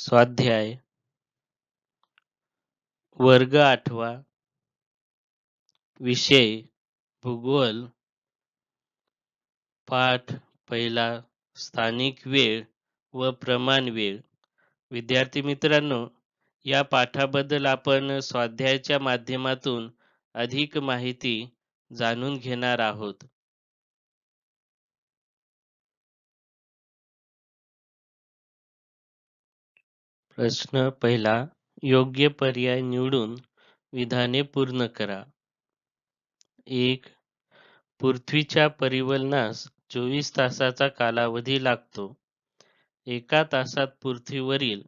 स्वाध्याय वर्ग आठवा विषय भूगोल पाठ पहिला स्थानिक वेळ व प्रमाण वेळ विद्यार्थी मित्रांनो या पाठाबद्दल आपण स्वाध्यायाच्या माध्यमातून अधिक माहिती जाणून घेणार आहोत प्रश्न पहिला योग्य पर्याय निवडून विधाने पूर्ण करा एक पृथ्वीच्या परिवलनास चोवीस तासाचा कालावधी लागतो एका तासात पृथ्वीवरील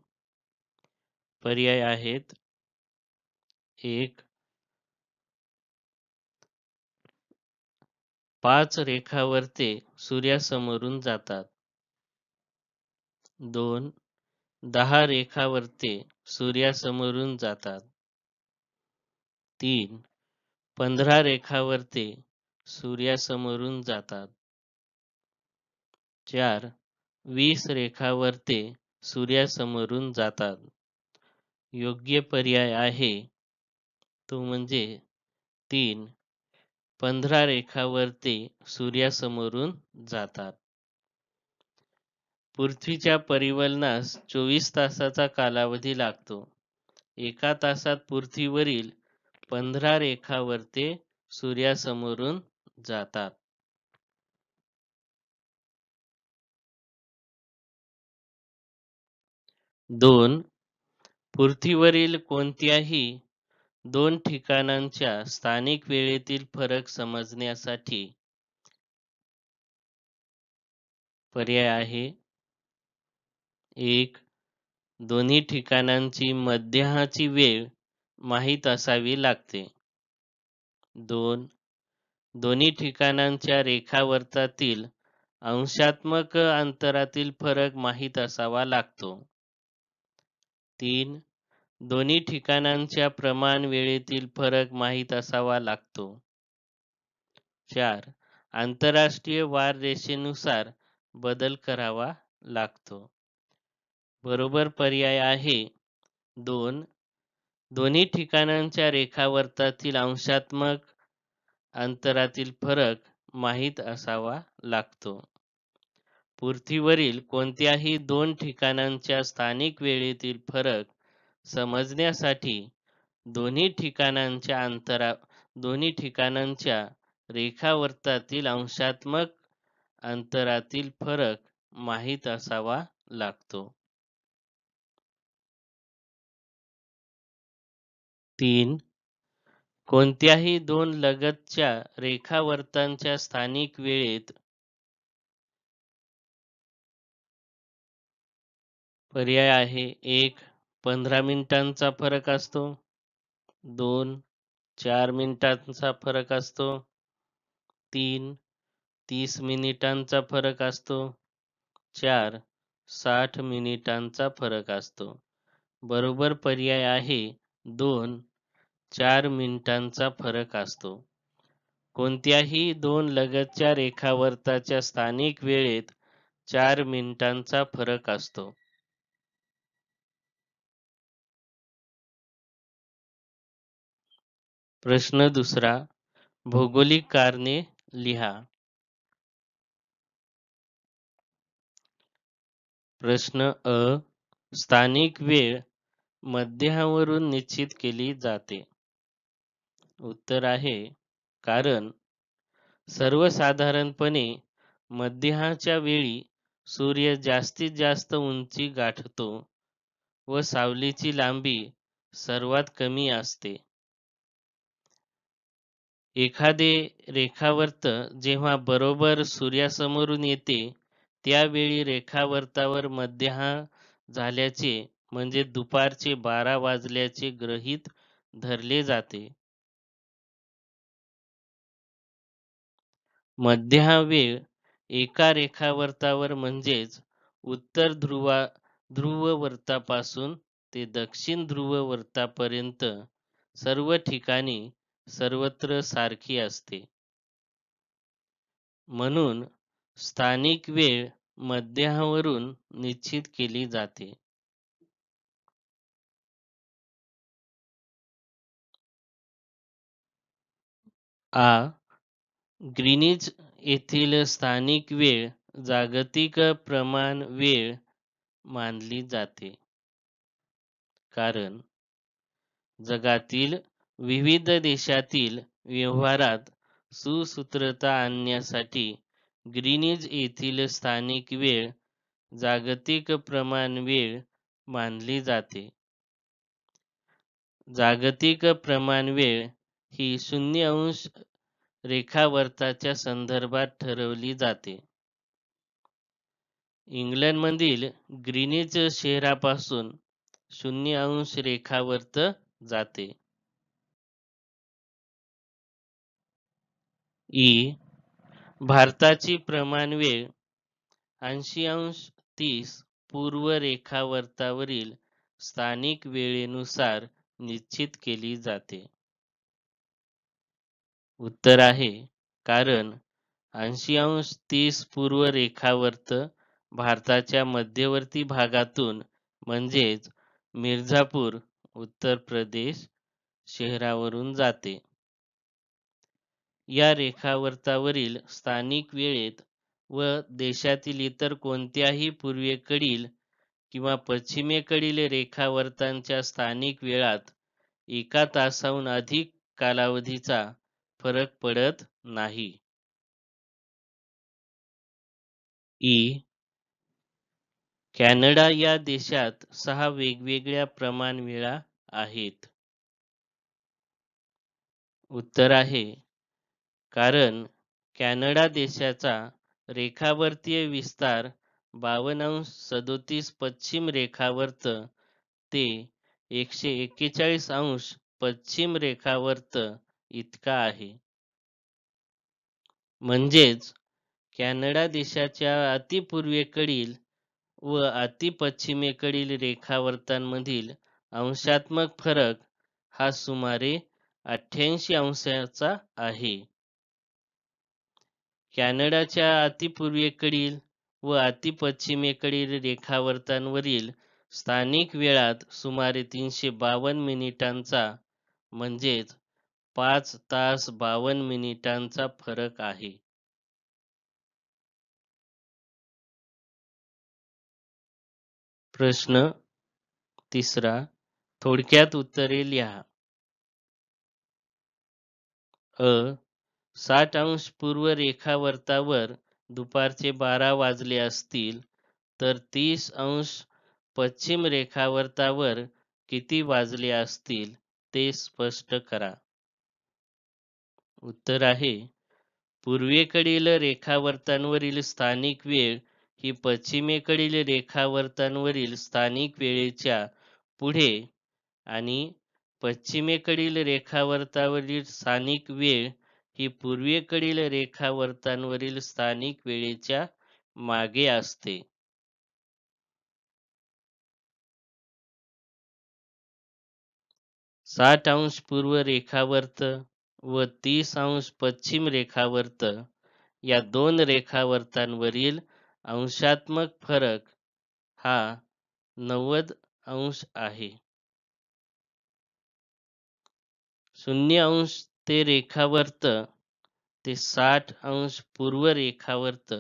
पर्याय आहेत एक पाच रेखावरते सूर्यासमोरून जातात दोन दहा रेखावरते सूर्यासमोरून जातात तीन पंधरा रेखावरते सूर्यासमोरून जातात चार वीस रेखावरते सूर्यासमोरून जातात योग्य पर्याय आहे तो म्हणजे तीन पंधरा रेखावरते सूर्यासमोरून जातात पृथ्वीच्या परिवलनास चोवीस तासाचा कालावधी लागतो एका तासात पृथ्वीवरील पंधरा ते सूर्यासमोरून जातात दोन पृथ्वीवरील कोणत्याही दोन ठिकाणांच्या स्थानिक वेळेतील फरक समजण्यासाठी पर्याय आहे एक दोन्ही ठिकाणांची मध्याची वेळ माहीत असावी लागते दोन दोन्ही ठिकाणांच्या रेखावर्तातील अंशात्मक अंतरातील फरक माहीत असावा लागतो तीन दोन्ही ठिकाणांच्या प्रमाण वेळेतील फरक माहीत असावा लागतो चार आंतरराष्ट्रीय वार रेषेनुसार बदल करावा लागतो बरोबर पर्याय आहे दोन दोन्ही ठिकाणांच्या रेखावर्तातील अंशात्मक अंतरातील फरक माहीत असावा लागतो पृथ्वीवरील कोणत्याही दोन ठिकाणांच्या स्थानिक वेळेतील फरक समजण्यासाठी दोन्ही ठिकाणांच्या अंतरा दोन्ही ठिकाणांच्या रेखावर्तातील अंशात्मक अंतरातील फरक माहीत असावा लागतो तीन कोणत्याही दोन लगतच्या रेखावर्तांच्या स्थानिक वेळेत पर्याय आहे एक पंधरा मिनिटांचा फरक असतो दोन चार मिनिटांचा फरक असतो तीन तीस मिनिटांचा फरक असतो चार साठ मिनिटांचा फरक असतो बरोबर पर्याय आहे दोन चार मिनिटांचा फरक असतो कोणत्याही दोन लगतच्या रेखावर्ताच्या स्थानिक वेळेत चार मिनिटांचा फरक असतो प्रश्न दुसरा भौगोलिक कारणे लिहा प्रश्न अ स्थानिक वेळ मध्यावरून निश्चित केली जाते उत्तर आहे कारण सर्वसाधारणपणे मध्यहाच्या वेळी सूर्य जास्तीत जास्त उंची गाठतो व सावलीची लांबी सर्वात कमी असते एखादे रेखावर्त जेव्हा बरोबर सूर्यासमोरून येते त्यावेळी रेखावर्तावर मध्या झाल्याचे म्हणजे दुपारचे बारा वाजल्याचे गृहीत धरले जाते वेळ एका रेखावर्तावर म्हणजेच उत्तर ध्रुवा ध्रुव वर्तापासून ते दक्षिण ध्रुव वर्तापर्यंत सर्व ठिकाणी सर्वत्र सारखी असते म्हणून स्थानिक वेळ मध्यावरून निश्चित केली जाते आ. ग्रीनिज येथील स्थानिक वेळ जागतिक प्रमाण वेळ मानली जाते कारण जगातील विविध देशातील व्यवहारात सुसूत्रता आणण्यासाठी ग्रीनिज येथील स्थानिक वेळ जागतिक प्रमाण वेळ मानली जाते जागतिक प्रमाण वेळ ही शून्य अंश रेखावर्ताच्या संदर्भात ठरवली जाते इंग्लंडमधील ग्रीनीज शहरापासून शून्य अंश रेखावर्त जाते ई भारताची प्रमाण वेळ ऐंशी अंश तीस पूर्व रेखावर्तावरील स्थानिक वेळेनुसार निश्चित केली जाते उत्तर आहे कारण ऐंशी अंश तीस पूर्व रेखावर्त भारताच्या मध्यवर्ती भागातून म्हणजेच मिर्झापूर उत्तर प्रदेश शहरावरून जाते या रेखावर्तावरील स्थानिक वेळेत व देशातील इतर कोणत्याही पूर्वेकडील किंवा पश्चिमेकडील रेखावर्तांच्या स्थानिक वेळात एका तासाहून अधिक कालावधीचा फरक पडत नाही ई कॅनडा या देशात सहा वेगवेगळ्या प्रमाण वेळा आहेत उत्तर आहे कारण कॅनडा देशाचा रेखावर्तीय विस्तार अंश सदोतीस पश्चिम रेखावर्त ते एकशे एक्केचाळीस अंश पश्चिम रेखावर्त इतका आहे म्हणजेच कॅनडा देशाच्या अतिपूर्वेकडील व अतिपश्चिमेकडील रेखावर्तांमधील अंशात्मक फरक हा सुमारे अठ्ठ्याऐंशी अंशाचा आहे कॅनडाच्या अतिपूर्वेकडील व अतिपश्चिमेकडील रेखावर्तांवरील स्थानिक वेळात सुमारे तीनशे बावन्न मिनिटांचा म्हणजेच पाच तास बावन्न मिनिटांचा फरक आहे. प्रश्न तिसरा थोडक्यात उत्तरे लिहा. अ साठ अंश पूर्व रेखावर्तावर दुपारचे बारा वाजले असतील तर तीस अंश पश्चिम रेखावर्तावर किती वाजले असतील ते स्पष्ट करा उत्तर आहे पूर्वेकडील रेखावर्तांवरील स्थानिक वेळ ही पश्चिमेकडील रेखावर्तांवरील स्थानिक वेळेच्या पुढे आणि पश्चिमेकडील रेखावर्तावरील स्थानिक वेळ ही पूर्वेकडील रेखावर्तांवरील स्थानिक वेळेच्या मागे असते साठ अंश पूर्व रेखावर्त व तीस अंश पश्चिम रेखावर्त या दोन रेखावर्तांवरील अंशात्मक फरक हा नव्वद अंश आहे शून्य अंश ते रेखावर्त ते साठ अंश पूर्व रेखावर्त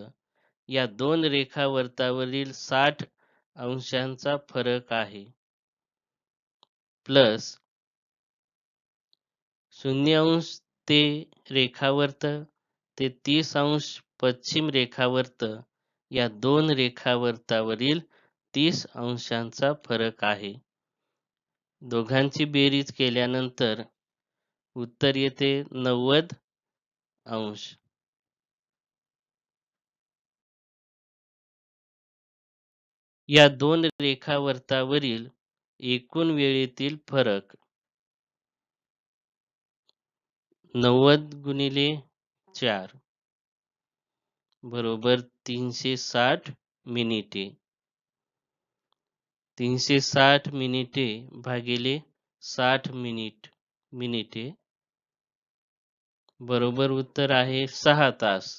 या दोन रेखावर्तावरील साठ अंशांचा फरक आहे प्लस शून्य अंश ते रेखावर्त ते तीस अंश पश्चिम रेखावर्त या दोन रेखावर्तावरील तीस अंशांचा फरक आहे दोघांची बेरीज केल्यानंतर उत्तर येते नव्वद अंश या दोन रेखावर्तावरील एकूण वेळेतील फरक नव्वद गुणिले चार बरोबर तीनशे साठ मिनिटे तीनशे साठ मिनिटे भागिले साठ मिनिट मिनिटे बरोबर उत्तर आहे सहा तास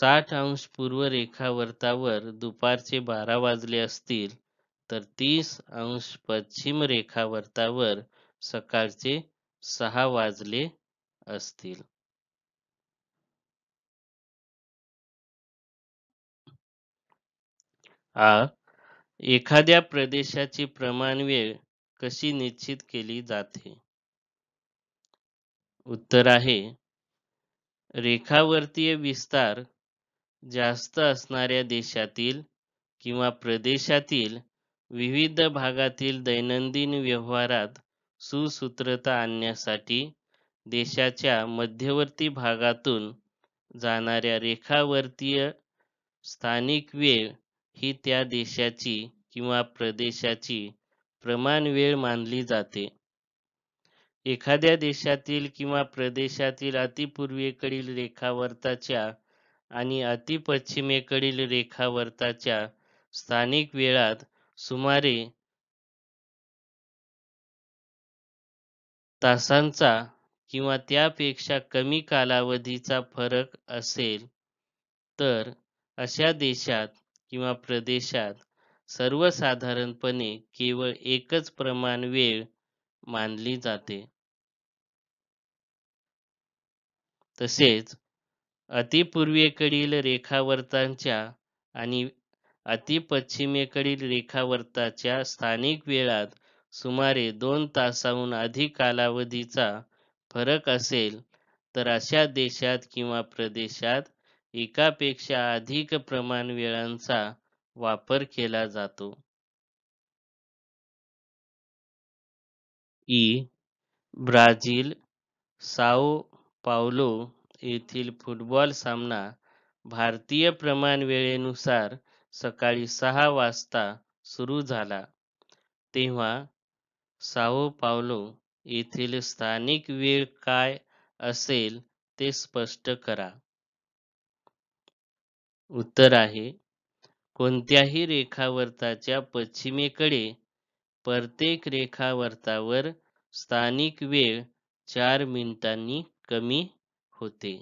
साठ अंश पूर्व रेखावर्तावर दुपारचे बारा वाजले असतील तर तीस अंश पश्चिम रेखावर्तावर सकाळचे सहा वाजले असतील आ एखाद्या प्रदेशाची प्रमाण वेळ कशी निश्चित केली जाते उत्तर आहे रेखावर्तीय विस्तार जास्त असणाऱ्या देशातील किंवा प्रदेशातील विविध भागातील दैनंदिन व्यवहारात सुसूत्रता आणण्यासाठी देशाच्या मध्यवर्ती भागातून जाणाऱ्या रेखावर्तीय स्थानिक वेळ ही त्या देशाची किंवा प्रदेशाची प्रमाण वेळ मानली जाते एखाद्या देशातील किंवा प्रदेशातील अतिपूर्वेकडील रेखावर्ताच्या आणि अतिपश्चिमेकडील रेखावर्ताच्या स्थानिक वेळात सुमारे तासांचा किंवा त्यापेक्षा कमी कालावधीचा फरक असेल तर अशा देशात किंवा प्रदेशात सर्वसाधारणपणे केवळ एकच प्रमाण वेळ मानली जाते तसेच अतिपूर्वेकडील रेखावर्तांच्या आणि अतिपश्चिमेकडील रेखावर्ताच्या स्थानिक वेळात सुमारे दोन तासाहून अधिक कालावधीचा फरक असेल तर अशा देशात किंवा प्रदेशात एकापेक्षा अधिक प्रमाण वेळांचा वापर केला जातो ई ब्राझील साओ पावलो येथील फुटबॉल सामना भारतीय प्रमाण वेळेनुसार सकाळी सहा वाजता सुरू झाला तेव्हा साओ पावलो येथील स्थानिक वेळ काय असेल ते स्पष्ट करा उत्तर आहे कोणत्याही रेखावर्ताच्या पश्चिमेकडे प्रत्येक रेखावर्तावर स्थानिक वेळ चार मिनिटांनी कमी होते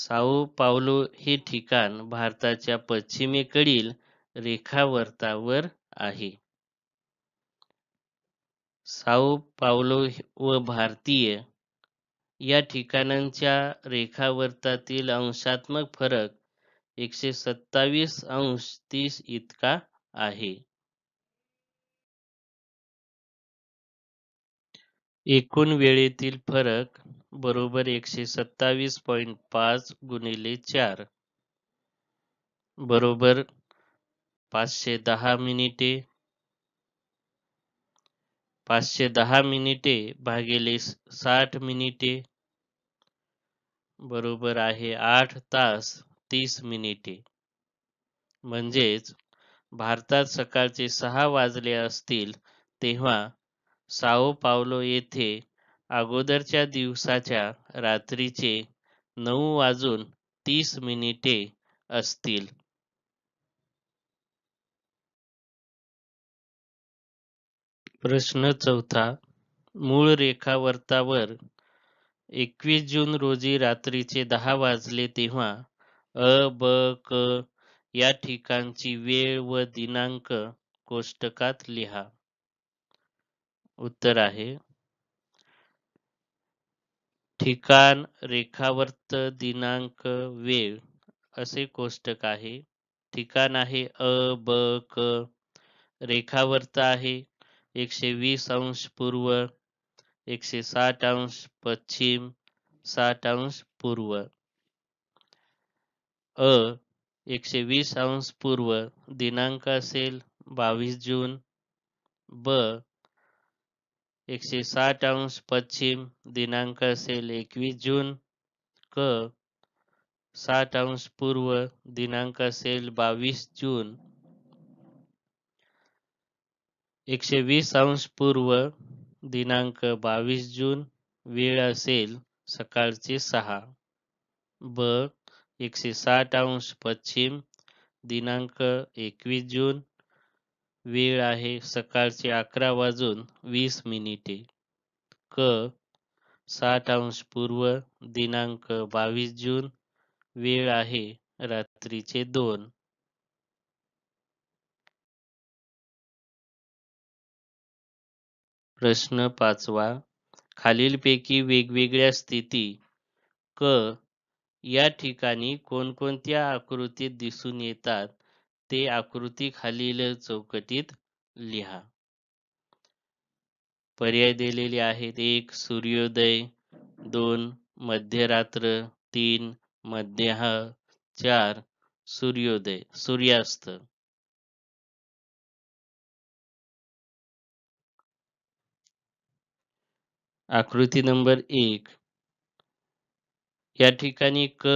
साओ पावलो हे ठिकाण भारताच्या पश्चिमेकडील रेखावर्तावर आहे. साओ पावलो व भारतीय या ठिकाणांच्या रेखावृत्तातील अंशात्मक फरक एकशे सत्तावीस अंश तीस इतका आहे. एकूण वेळेतील फरक बरोबर एकशे सत्तावीस पॉईंट पाच गुणिले चार बरोबर पाचशे दहा मिनिटे पाचशे दहा मिनिटे भागिले साठ मिनिटे बरोबर आहे आठ तास तीस मिनिटे म्हणजेच भारतात सकाळचे सहा वाजले असतील तेव्हा साओ पावलो येथे अगोदरच्या दिवसाच्या रात्रीचे नऊ वाजून तीस मिनिटे असतील प्रश्न चौथा मूळ रेखावर्तावर एकवीस जून रोजी रात्रीचे दहा वाजले तेव्हा अ ब क या ठिकाणची वेळ व दिनांक कोष्टकात लिहा उत्तर आहे ठिकाण रेखावर्त दिनांक वेळ असे कोष्टक आहे ठिकाण आहे अ ब क रेखावर्त आहे एकशे वीस अंश पूर्व एकशे साठ अंश पश्चिम साठ अंश पूर्व अ एकशे वीस अंश पूर्व दिनांक असेल बावीस जून ब एकशे साठ अंश पश्चिम दिनांक असेल एकवीस जून क साठ अंश पूर्व दिनांक असेल बावीस जून एकशे वीस अंश पूर्व दिनांक बावीस जून वेळ असेल सकाळचे सहा ब एकशे साठ अंश पश्चिम दिनांक एकवीस जून वेळ आहे सकाळचे अकरा वाजून वीस मिनिटे क साठ अंश पूर्व दिनांक बावीस जून वेळ आहे रात्रीचे दोन प्रश्न पाचवा खालीलपैकी वेगवेगळ्या स्थिती क या ठिकाणी कोणकोणत्या आकृतीत दिसून येतात ते आकृती खालील चौकटीत लिहा पर्याय दिलेले आहेत एक सूर्योदय दोन मध्यरात्र तीन मध्याह चार सूर्योदय सूर्यास्त आकृती नंबर एक या ठिकाणी क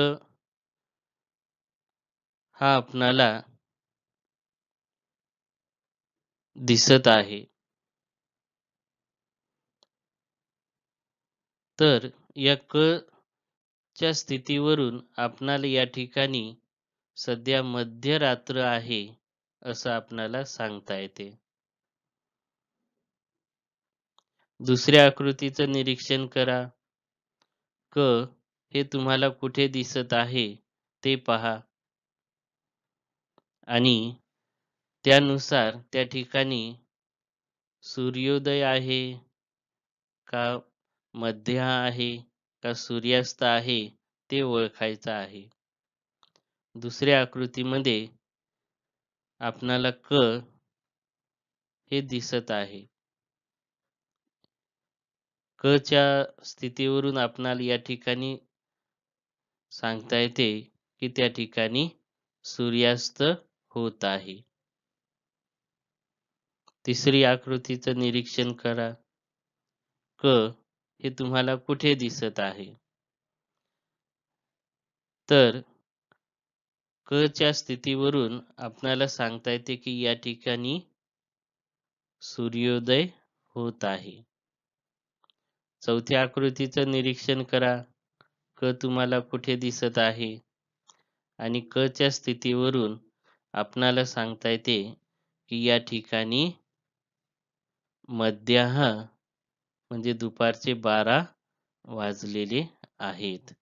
हा आपणाला दिसत आहे तर या क च्या स्थितीवरून आपणाला या ठिकाणी सध्या मध्यरात्र आहे असं आपणाला सांगता येते दुसऱ्या आकृतीचं निरीक्षण करा क हे तुम्हाला कुठे दिसत आहे ते पहा आणि त्यानुसार त्या ठिकाणी सूर्योदय आहे का मध्य आहे का सूर्यास्त आहे ते ओळखायचं आहे दुसऱ्या आकृतीमध्ये आपणाला क हे दिसत आहे क च्या स्थितीवरून आपणाला या ठिकाणी सांगता येते की त्या ठिकाणी सूर्यास्त होत आहे तिसरी आकृतीचं निरीक्षण करा क हे तुम्हाला कुठे दिसत आहे तर क च्या स्थितीवरून आपणाला सांगता येते की या ठिकाणी सूर्योदय होत आहे चौथ्या आकृतीचं निरीक्षण करा क तुम्हाला कुठे दिसत आहे आणि क च्या स्थितीवरून आपणाला सांगता येते की या ठिकाणी मध्याह म्हणजे दुपारचे बारा वाजलेले आहेत